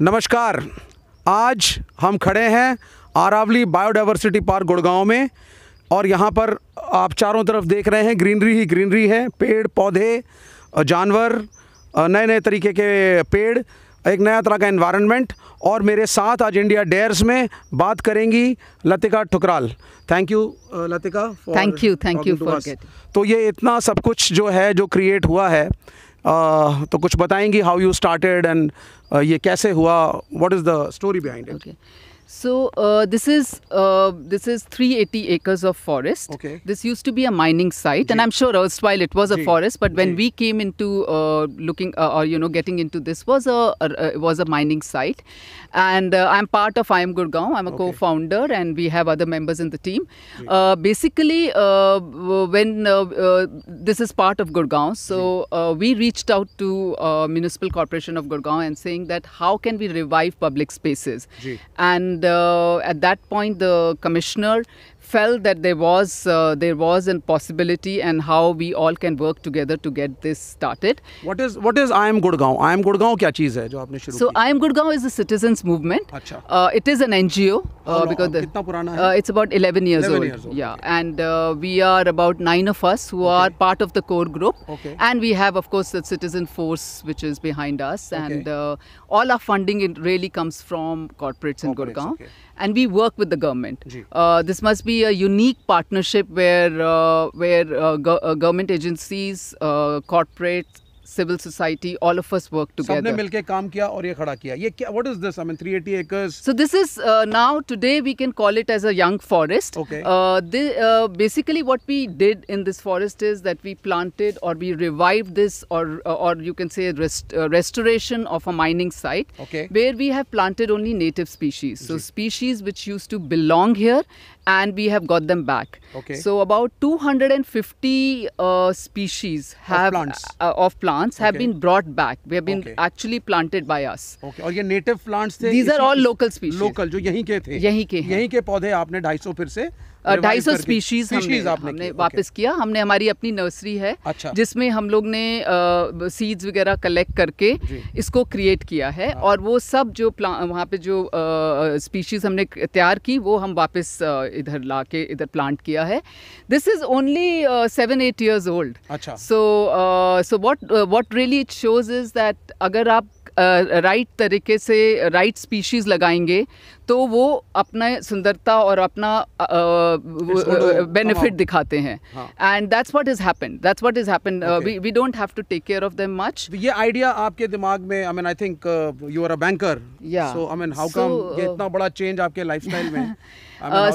नमस्कार आज हम खड़े हैं आरावली बायोडाइवर्सिटी पार्क गुड़गांव में और यहाँ पर आप चारों तरफ देख रहे हैं ग्रीनरी ही ग्रीनरी है पेड़ पौधे जानवर नए नए तरीके के पेड़ एक नया तरह का एनवायरनमेंट और मेरे साथ आज इंडिया डेयर्स में बात करेंगी Latika Thukral thank you Latika thank you thank you तो ये इतना सब कुछ जो है जो क्रिएट हुआ है तो कुछ बताएंगी हाउ यू स्टार्टेड एंड ये कैसे हुआ what is the story behind it So uh, this is uh, this is 380 acres of forest. Okay. This used to be a mining site, and I'm sure erstwhile it was a forest. But when we came into uh, looking uh, or you know getting into this was a was a mining site, and uh, I'm part of I am Gurgaon. I'm a okay. co-founder, and we have other members in the team. Uh, basically, when this is part of Gurgaon, so we reached out to Municipal Corporation of Gurgaon and saying that how can we revive public spaces, and the, at that point the commissioner felt that there was uh, there was a possibility and how we all can work together to get this started. What is what is I am Gurgaon? I am Gurgaon What is चीज़ So I am Gurgaon is a citizens movement. Uh, it is an NGO uh, oh, because the, Uh, it's about 11 years 11 old. Years old. Yeah, okay. and uh, we are about nine of us who okay. are part of the core group. Okay. And we have of course the citizen force which is behind us, okay. and uh, all our funding it really comes from corporates in Corporates, Gurgaon. Okay and we work with the government. Uh, this must be a unique partnership where uh, where uh, go- uh, government agencies, uh, corporates, civil society, all of us work together. What is this? I mean, 380 acres. So this is uh, now today we can call it as a young forest. Okay. Uh, the, uh, basically, what we did in this forest is that we planted or we revived this, or uh, or you can say rest, uh, restoration of a mining site. Okay. Where we have planted only native species. So species which used to belong here and we have got them back. Okay. So about 250 uh, species have of plants, uh, of plants okay. have been brought back. We have been okay. actually planted by us. Okay. And ये native plants These are all local species. Local जो यहीं के थे. यहीं के हैं. यहीं के पौधे आपने 250 फिर से ढाई सौ स्पीशीज हमने वापस किया हमने हमारी अपनी नर्सरी है अच्छा। जिसमें हम लोग ने सीड्स वगैरह कलेक्ट करके इसको क्रिएट किया है हाँ। और वो सब जो वहाँ पे जो स्पीशीज हमने तैयार की वो हम वापस इधर ला के इधर प्लांट किया है this is only seven eight years old so so what what really it shows is that अगर आप राइट तरीके से राइट स्पीशीज़ लगाएंगे तो वो अपना सुंदरता और अपना बेनिफिट uh, दिखाते हैं and that's what is happen that's what is happen we we don't have to take care of them much ये आइडिया आपके दिमाग में I mean I think you are a banker या so I mean how come ये uh, इतना बड़ा change आपके lifestyle में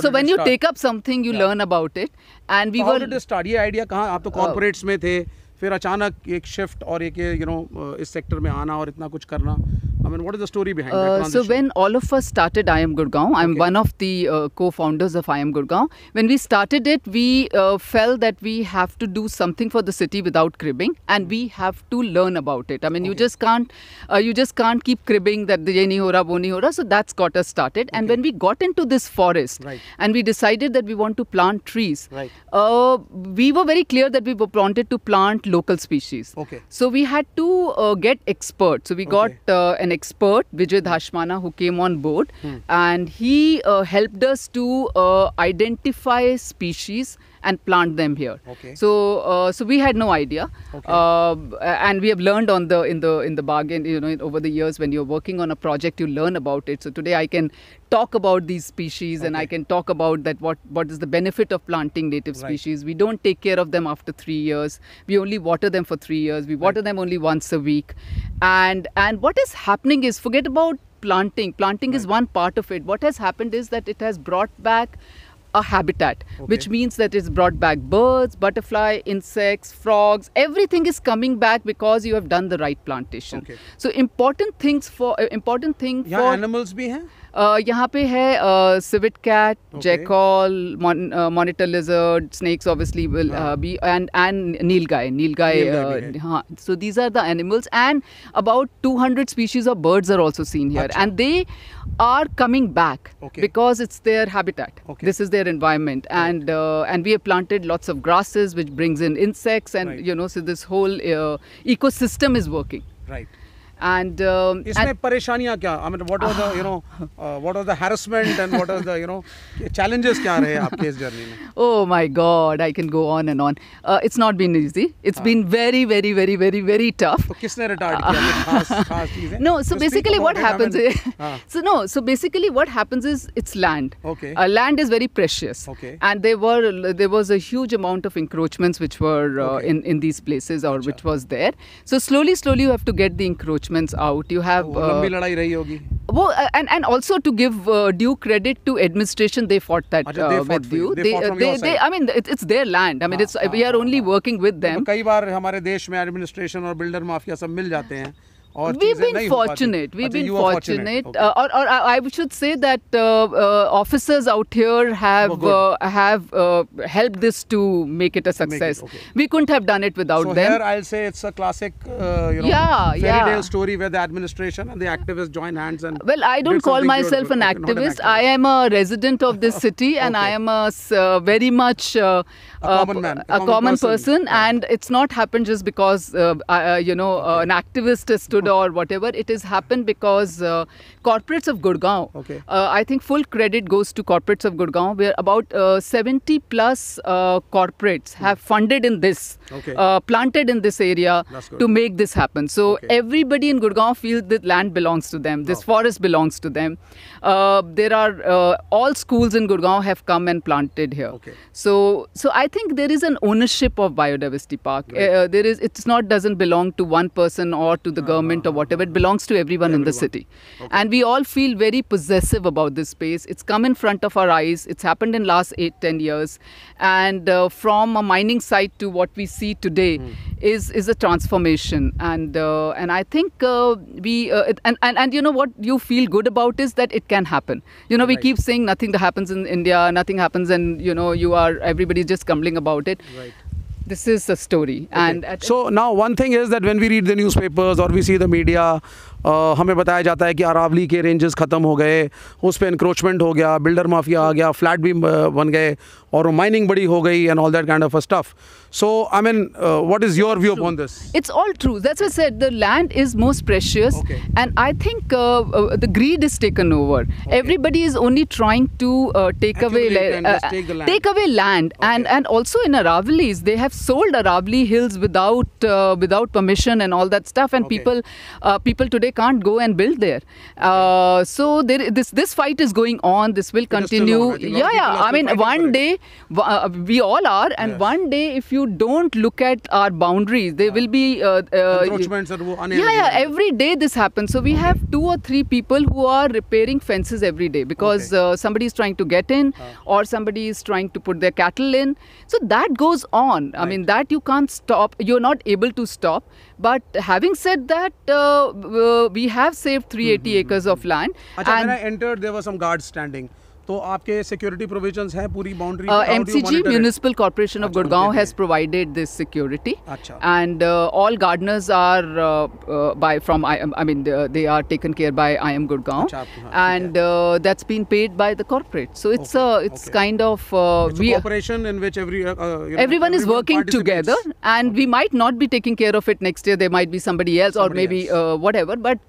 so when you take up something you learn about it and we learn start ये आइडिया कहां आप तो कॉर्पोरेट्स uh, में थे फिर अचानक एक शिफ्ट और एक यू नो इस सेक्टर में आना और इतना कुछ करना mean, what is the story behind uh, that? So when all of us started I Am Gurgaon, I'm okay. one of the uh, co-founders of I Am Gurgaon. When we started it, we uh, felt that we have to do something for the city without cribbing, and we have to learn about it. I mean, okay. you just can't, uh, you just can't keep cribbing that ye nahi ho raha, wo ho So that's got us started. Okay. And when we got into this forest, right. and we decided that we want to plant trees, right. Uh, we were very clear that we were wanted to plant local species. Okay. So we had to uh, get experts. So we got uh, an expert, Vijay Dashmana, who came on board, hmm. and he uh, helped us to uh, identify species and plant them here. Okay. So uh, so we had no idea, okay. Uh, and we have learned on the in the in the bargain you know over the years when you're working on a project you learn about it. So today I can talk about these species okay. and I can talk about that what what is the benefit of planting native right. species. We don't take care of them after three years. We only water them for three years. We water right. them only once a week, and and what is happening is forget about planting planting right. is one part of it what has happened is that it has brought back a habitat, okay. which means that it's brought back birds, butterfly, insects, frogs. Everything is coming back because you have done the right plantation. Okay. So important things for uh, important thing. Yeah, animals bhi hai? यहाँ पे है civet cat, jackal, monitor lizard, snakes obviously will uh, be and nilgai, nilgai. Uh, so these are the animals and about 200 species of birds are also seen here and they are coming back because it's their habitat. This is their environment uh, and we have planted lots of grasses which brings in insects and you know so this whole ecosystem is working. Right and uh, um, isme and, pareshaniyan i mean what was uh, the harassment and what was the you know challenges kya rahe aapke is journey oh my god i can go on and on uh, it's not been easy It's been very very very very very tough to kisne retard no so basically what happens is, so no so basically what happens is it's land okay uh, land is very precious okay and there were there was a huge amount of encroachments which were uh, in these places or which was there so slowly slowly you have to get the encroachments out you have oh, uh, uh, and and also to give uh, due credit to administration they fought that Achha, they uh, fought with you they they, they, they, I mean it, it's their land I mean it's we are only working with them administration builder mafia we've been fortunate. We've been fortunate, okay. uh, or, or I, should say that uh, uh, officers out here have oh, uh, have uh, helped this to make it a success. It, okay. We couldn't have done it without so them. here I'll say it's a classic, uh, you know, yeah, fairy yeah. tale story where the administration and the activists join hands and. Well, I don't call myself an activist. an activist. I am a resident of this city, okay. and I am a very much a common man, a, common, a common person, person yeah. and it's not happened just because you know an activist stood or whatever, it has happened because uh, corporates of Gurgaon, okay. Uh, I think full credit goes to corporates of Gurgaon, where about uh, 70 plus uh, corporates have funded in this, okay. Uh, planted in this area to make this happen. So okay. everybody in Gurgaon feels that land belongs to them, this forest belongs to them. Uh, there are all schools in Gurgaon have come and planted here. Okay. So, so I think there is an ownership of biodiversity park. Right. there is, it's not doesn't belong to one person or to the uh -huh. government government or whatever. It belongs to everyone, everyone. in the city. Okay. And we all feel very possessive about this space. It's come in front of our eyes. It's happened in last eight, ten years. And uh, from a mining site to what we see today mm. is is a transformation. And uh, and I think uh, we uh, and, and and you know what you feel good about is that it can happen. You know, we right. keep saying nothing happens in India, nothing happens, and you know you are everybody's just grumbling about it. Right this is the story. Okay. And so now one thing is that when we read the newspapers or we see the media, हमें बताया जाता है कि अरावली के ranges ख़त्म हो गए उस पर इंक्रोचमेंट हो गया बिल्डर माफिया आ गया फ्लैट भी बन गए और माइनिंग बड़ी हो गई and all that kind of stuff so I mean what is your view upon this it's all true that's said the land is most precious and I think the greed is taken over everybody is only trying to take away take away land and and also in Aravallis they have sold Aravalli hills without without permission and all that stuff and people people today they can't go and build there. Uh, so there, this this fight is going on. This will continue. yeah, yeah. I mean, one day uh, we all are, and yes. one day if you don't look at our boundaries, there yeah. will be uh, uh encroachments. Yeah, yeah. Every day this happens. So we okay. have two or three people who are repairing fences every day because okay. Uh, somebody is trying to get in, ah. or somebody is trying to put their cattle in. So that goes on. I mean, that you can't stop. You're not able to stop. But having said that, uh, we have saved 380 mm-hmm. Hmm, acres of hmm, hmm. land. Achha, when I entered, there were some guards standing. तो आपके security provisions हैं पूरी boundary. Uh, MCG Municipal Corporation of Gurgaon has provided this security. And uh, all gardeners are uh, by from I, I mean they, are taken care by I am Gurgaon. and that's been paid by the corporate. So it's a it's kind of uh, we a in which every everyone is working together, and we might not be taking care of it next year. There might be somebody else, or maybe whatever. But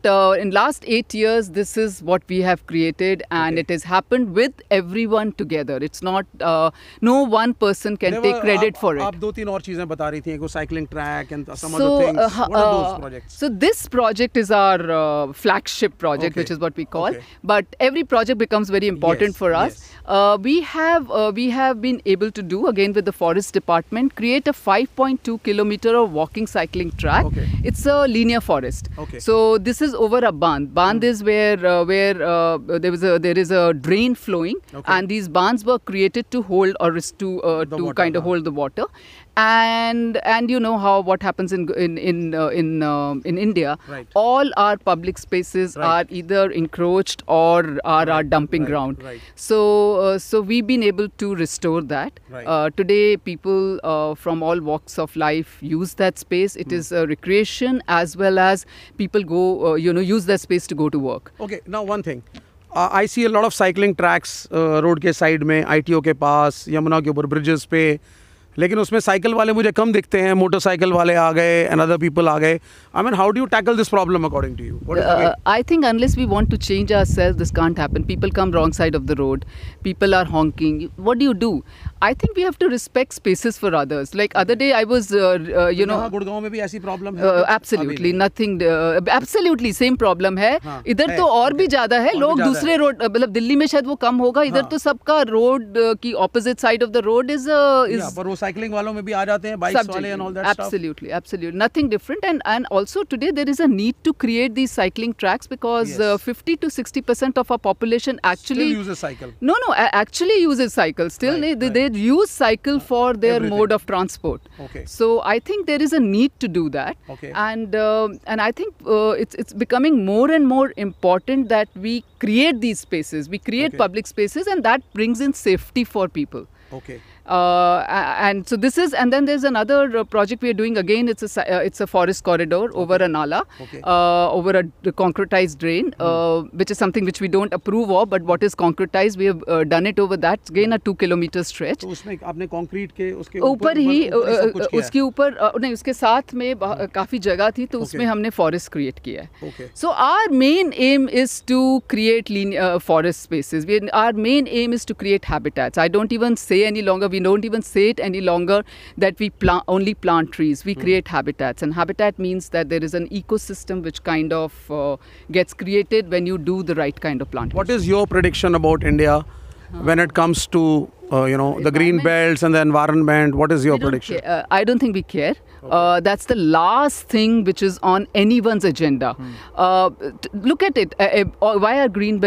in last eight years, this is what we have created, and it has happened with with everyone together. It's not uh, no one person can take credit uh, for it. आप दो तीन और चीजें बता रही थी, cycling track and some so, other uh, things. Uh, So this project is our uh, flagship project, okay. which is what we call. Okay. But every project becomes very important yes, for us. Yes. Uh, we have we have been able to do again with the forest department create a 5.2 kilometer of walking cycling track. Okay. It's a linear forest. Okay. So this is over a band. Band mm. is where where there was a there is a drain flow flowing, okay. and these barns were created to hold or to uh, to kind of hold the water, and and you know how what happens in in in uh, in, uh, in India, right. all our public spaces right. are either encroached or are our dumping ground. So uh, so we've been able to restore that. Uh, today, people uh, from all walks of life use that space. It hmm. is a recreation as well as people go you know use that space to go to work. Okay, now one thing. I see a lot of cycling tracks road के side में I के पास यमुना के ऊपर bridges पे लेकिन उसमें cycle वाले मुझे कम दिखते हैं मोटरसाइकिल वाले आ गए अनदर पीपल आ गए I mean how do you tackle this problem according to you I think unless we want to change our self this can't happen people come wrong side of the road people are honking what do you do I think we have to respect spaces for others like other day I was uh, uh, you know Gurgaon में भी ऐसी problem है absolutely nothing absolutely same problem है uh, हाँ, इधर तो और भी ज्यादा है लोग दूसरे रोड मतलब दिल्ली में शायद वो कम होगा इधर हाँ। तो सबका रोड की opposite side of the road is is Cycling वालों में भी आ जाते हैं बाइक्स वाले and all that absolutely absolutely nothing different and and also today there is a need to create these cycling 50 to 60% of our population actually still uses cycle no no actually uses cycle still they, they use cycle uh, for their mode of transport okay so i think there is a need to do that okay and um, and i think uh, it's it's becoming more and more important that we create these spaces we create public spaces and that brings in safety for people okay uh, and so this is, and then there's another uh, project we are doing again. It's a uh, it's a forest corridor uh, over a nala, okay. over a, a concretized drain, mm. which is something which we don't approve of. But what is concretized, we have done it over that. Again, a two kilometer stretch. उसमें आपने concrete के उसके ऊपर ही उसके ऊपर नहीं उसके साथ में hmm. काफी जगह थी तो उसमें हमने forest create किया है. So our main aim is to create forest spaces. our main aim is to create habitats. I don't even say any longer we don't even say it any longer that we plant, only plant trees. We mm. create habitats, and habitat means that there is an ecosystem which kind of uh, gets created when you do the right kind of planting. What is your prediction about India when it comes to uh, you know the green belts and the environment? What is your prediction? Uh, I don't think we care. Okay. Uh, that's the last thing which is on anyone's agenda. Hmm. Uh, look at it. Uh, why are green,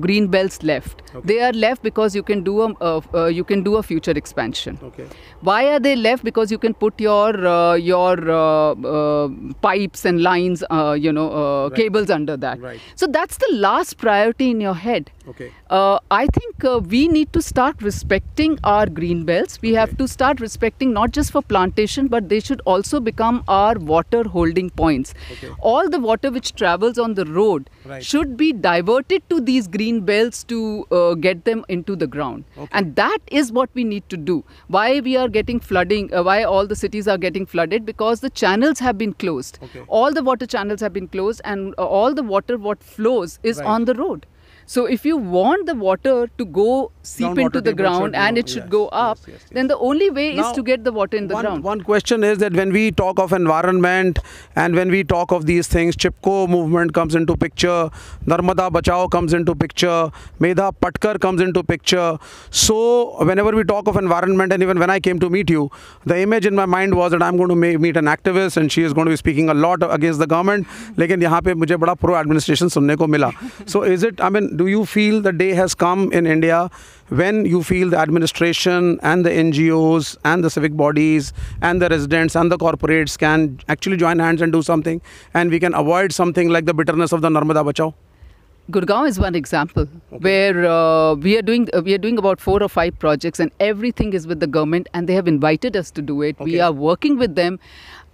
green belts left? Okay. They are left because you can do a you can do a future expansion. Okay. Why are they left? Because you can put your your pipes and lines, you know, right. cables under that. Right. So that's the last priority in your head. Okay. Uh, I think uh, we need to start respecting our green belts. We okay. have to start respecting not just for plantation, but they should also also become our water holding points. Okay. All the water which travels on the road right. should be diverted to these green belts to uh, get them into the ground. Okay. And that is what we need to do. Why we are getting flooding, uh, why all the cities are getting flooded because the channels have been closed. Okay. All the water channels have been closed and uh, all the water what flows is right. on the road. So if you want the water to go seep into the ground and it should yes, go up, yes, yes, then the only way now, is to get the water in the one, ground. One question is that when we talk of environment and when we talk of these things, Chipko movement comes into picture, Narmada Bachao comes into picture, Medha Patkar comes into picture. So whenever we talk of environment and even when I came to meet you, the image in my mind was that I'm going to meet an activist and she is going to be speaking a lot against the government. Hmm. But here, I got a pro administration सुनने को मिला so is it I do you feel the day has come in India when you feel the administration and the NGOs and the civic bodies and the residents and the corporates can actually join hands and do something and we can avoid something like the bitterness of the Narmada Bachao? Gurgaon is one example okay. where uh, we are doing uh, we are doing about four or five projects and everything is with the government and they have invited us to do it. Okay. We are working with them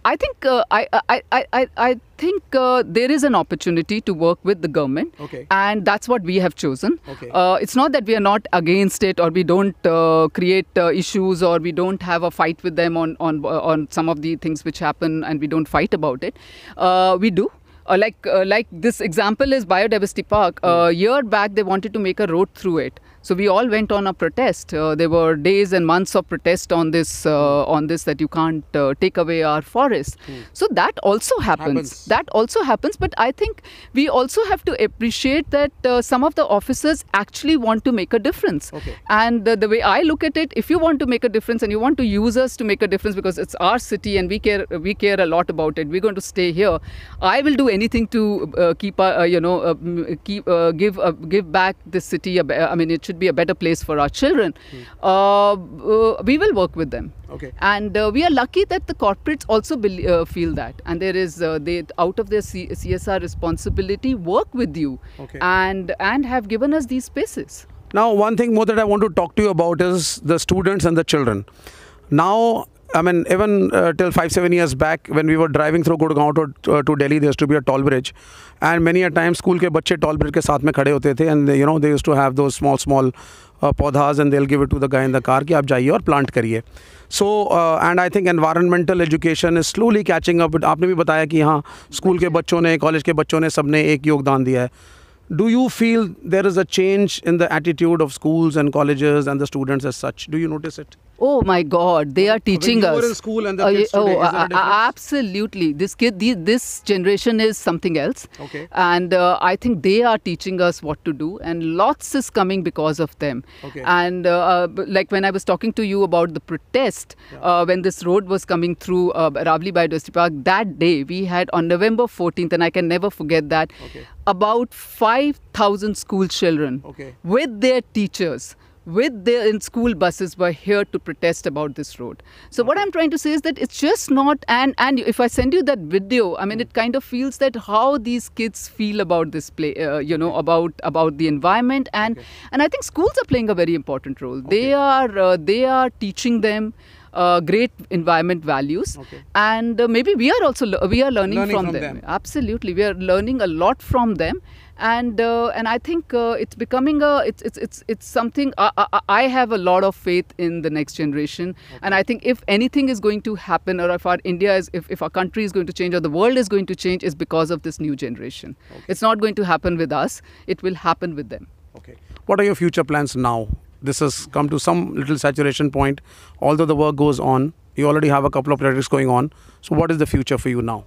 I think uh, I, I, I, I think uh, there is an opportunity to work with the government, okay. and that's what we have chosen. Okay. Uh, it's not that we are not against it, or we don't uh, create uh, issues, or we don't have a fight with them on on uh, on some of the things which happen, and we don't fight about it. we do. Uh, like uh, like this example is biodiversity park a hmm. year back they wanted to make a road through it so we all went on a protest. Uh, there were days and months of protest on this uh, on this that you can't uh, take away our forests. Mm. So that also happens. happens. That also happens. But I think we also have to appreciate that uh, some of the officers actually want to make a difference. Okay. And the way I look at it, if you want to make a difference and you want to use us to make a difference because it's our city and we care we care a lot about it. We're going to stay here. I will do anything to uh, keep uh, you know keep give give back this city. I mean it should be a better place for our children, hmm. uh, uh, we will work with them. Okay. And uh, we are lucky that the corporates also feel that, and there is they out of their C CSR responsibility work with you, okay. and and have given us these spaces. Now, one thing more that I want to talk to you about is the students and the children. Now, I mean, even uh, till five, seven years back, when we were driving through Gurgaon to, uh, to Delhi, there used to be a toll bridge. And many a time, school के बच्चे toll bridge के साथ में खड़े होते थे and, they, you know, they used to have those small, small uh, पौधाज and they'll give it to the guy in the car कि आप जाइए और plant करिए. So and I think environmental education is slowly catching up आपने भी बताया कि हाँ स्कूल के बच्चों ने कॉलेज के बच्चों ने सबने एक योगदान दिया है do you feel there is a change in the attitude of schools and colleges and the students as such do you notice it Oh my God, they are teaching us. school and the uh, kids today, oh, uh, absolutely. This kid, the, this generation is something else. Okay. And uh, I think they are teaching us what to do, and lots is coming because of them. Okay. And uh, uh, like when I was talking to you about the protest yeah. Uh, when this road was coming through uh, Ravli Biodiversity Park, that day we had on November 14th, and I can never forget that. Okay. About 5,000 school children okay. with their teachers with their in school buses were here to protest about this road. So okay. what I'm trying to say is that it's just not and and if I send you that video, I mean mm. it hmm. kind of feels that how these kids feel about this play, uh, you know, about about the environment and okay. and I think schools are playing a very important role. Okay. They are uh, they are teaching them. Uh, great environment values okay. and uh, maybe we are also we are learning, learning from, from them. them. absolutely we are learning a lot from them and uh, and I think uh, it's becoming a it's it's it's, it's something I, I, I, have a lot of faith in the next generation okay. and I think if anything is going to happen or if our India is if, if our country is going to change or the world is going to change is because of this new generation okay. it's not going to happen with us it will happen with them okay what are your future plans now this has come to some little saturation point although the work goes on you already have a couple of projects going on so what is the future for you now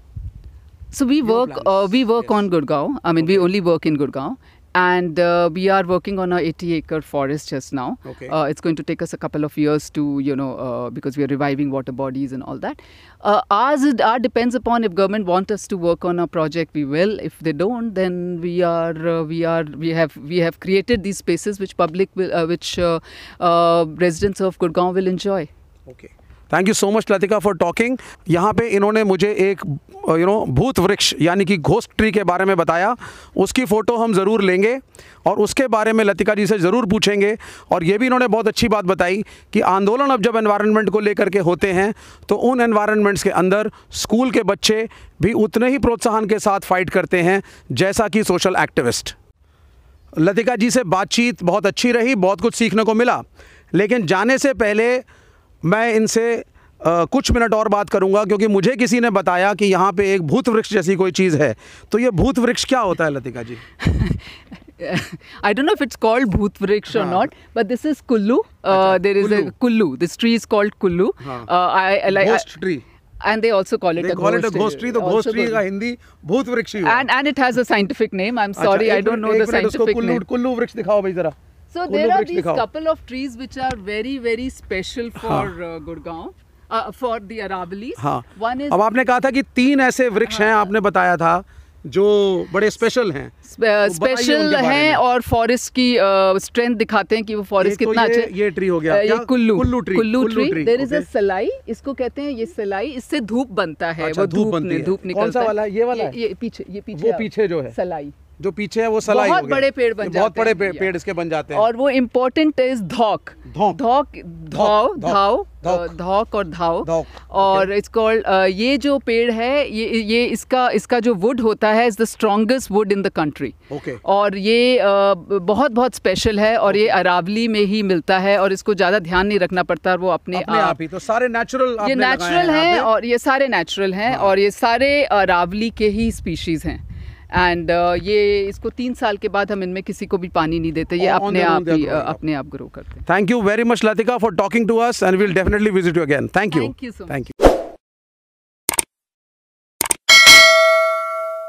so we work uh, we work yes. on Gurgaon. I mean, okay. we only work in Gurgaon. And uh, we are working on a 80-acre forest just now. Okay. Uh, it's going to take us a couple of years to, you know, uh, because we are reviving water bodies and all that. Uh, ours, our depends upon if government want us to work on a project, we will. If they don't, then we are, uh, we are, we have, we have created these spaces which public will, which residents of Gurgaon will enjoy. Okay. Thank you so much Latika for talking यहाँ पे इन्होंने मुझे एक you uh, no भूत वृक्ष यानी कि ghost tree के बारे में बताया उसकी फ़ोटो हम ज़रूर लेंगे और उसके बारे में लतिका जी से ज़रूर पूछेंगे और ये भी इन्होंने बहुत अच्छी बात बताई कि आंदोलन अब जब एनवायरनमेंट को लेकर के होते हैं तो उन एनवायरनमेंट्स के अंदर स्कूल के बच्चे भी उतने ही प्रोत्साहन के साथ फ़ाइट करते हैं जैसा कि सोशल एक्टिविस्ट लतिका जी से बातचीत बहुत अच्छी रही बहुत कुछ सीखने को मिला लेकिन जाने से पहले मैं इनसे आ, कुछ मिनट और बात करूंगा क्योंकि मुझे किसी ने बताया कि यहाँ पे एक भूत वृक्ष जैसी कोई चीज़ है तो ये भूत वृक्ष क्या होता है Latika ji I don't know if it's called भूत वृक्ष और not but this is Kullu there is Kullu this tree is called Kullu tree And they also call it they a call ghost it a ghost tree. The ghost tree ka hindi bhoot भूत वृक्ष and and it has a scientific name. I'm sorry, Achha, I don't know the scientific name. kullu vriksh dikhao bhai zara So kullu there are these dikhao. couple of trees which are very very special for uh, Gurgaon. For the Aravalli हाँ अब आपने कहा था कि तीन ऐसे वृक्ष हाँ। हैं आपने बताया था जो बड़े स्पेशल हैं स्पेशल uh, हैं और फॉरेस्ट की स्ट्रेंथ uh, दिखाते हैं कि वो फॉरेस्ट तो कितना अच्छा ये ट्री हो गया uh, ये Kullu Kullu tree Kullu tree there is a salai इसको कहते हैं ये सलाई इससे धूप बनता है अच्छा, वो धूप बनती धूप निकलता है कौन सा वाला ये वाला ये पीछे ये पीछे वो पीछे जो है सलाई जो पीछे है वो सलाई बहुत बड़े पेड़ बन बहुत बड़े पेड़, पेड़ इसके बन जाते हैं और वो इम्पोर्टेंट इज धोक धोक धाव धाव धोक और धाव और इट्स कॉल्ड ये जो पेड़ है ये ये इसका इसका जो वुड होता है is the strongest wood in the country और ये बहुत बहुत स्पेशल है और ये अरावली में ही मिलता है और इसको ज़्यादा ध्यान नहीं रखना पड़ता वो अपने आप ही तो सारे नेचुरल ये नेचुरल है और ये सारे नेचुरल हैं हाँ। और ये सारे अरावली के ही स्पीशीज़ हैं एंड uh, ये इसको तीन साल के बाद हम इनमें किसी को भी पानी नहीं देते ये अपने आप ही अपने आप ग्रो करते हैं thank you very much Latika for talking to us and will definitely visit you again thank you thank you